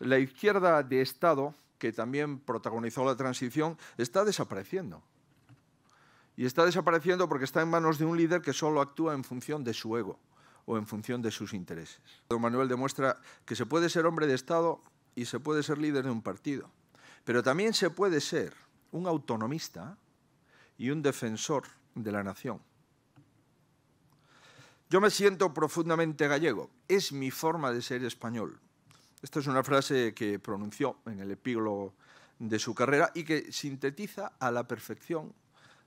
la izquierda de Estado, que también protagonizó la transición, está desapareciendo. Y está desapareciendo porque está en manos de un líder que solo actúa en función de su ego o en función de sus intereses. Don Manuel demuestra que se puede ser hombre de Estado y se puede ser líder de un partido, pero también se puede ser un autonomista y un defensor de la nación. Yo me siento profundamente gallego, es mi forma de ser español, esta es una frase que pronunció en el epílogo de su carrera y que sintetiza a la perfección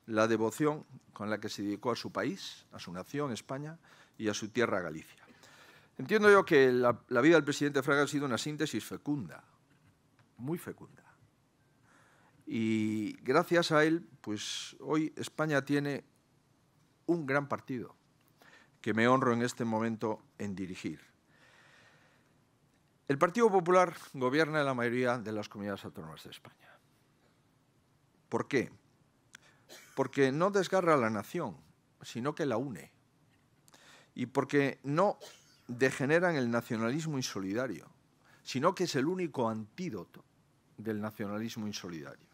la devoción con la que se dedicó a su país, a su nación, España, y a su tierra, Galicia. Entiendo yo que la, vida del presidente Fraga ha sido una síntesis fecunda, muy fecunda. Y gracias a él, pues hoy España tiene un gran partido que me honro en este momento en dirigir el Partido Popular gobierna en la mayoría de las comunidades autónomas de España. ¿Por qué? Porque no desgarra a la nación, sino que la une. Y porque no degenera en el nacionalismo insolidario, sino que es el único antídoto del nacionalismo insolidario.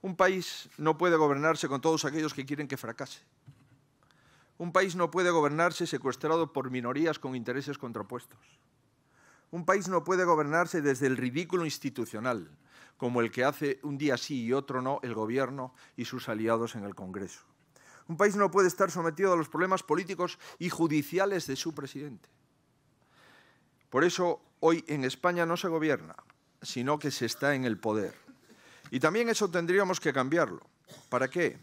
Un país no puede gobernarse con todos aquellos que quieren que fracase. Un país no puede gobernarse secuestrado por minorías con intereses contrapuestos. Un país no puede gobernarse desde el ridículo institucional, como el que hace un día sí y otro no el Gobierno y sus aliados en el Congreso. Un país no puede estar sometido a los problemas políticos y judiciales de su presidente. Por eso hoy en España no se gobierna, sino que se está en el poder. Y también eso tendríamos que cambiarlo. ¿Para qué?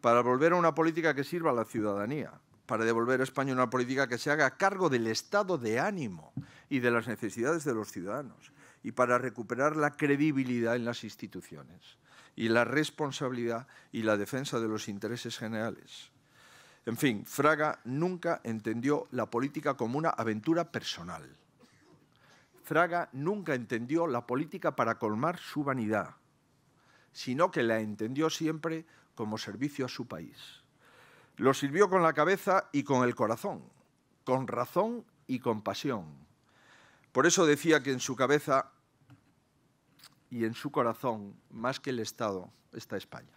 Para volver a una política que sirva a la ciudadanía, para devolver a España una política que se haga a cargo del estado de ánimo y de las necesidades de los ciudadanos y para recuperar la credibilidad en las instituciones y la responsabilidad y la defensa de los intereses generales. En fin, Fraga nunca entendió la política como una aventura personal. Fraga nunca entendió la política para colmar su vanidad, sino que la entendió siempre como servicio a su país. Lo sirvió con la cabeza y con el corazón, con razón y con pasión. Por eso decía que en su cabeza y en su corazón, más que el Estado, está España.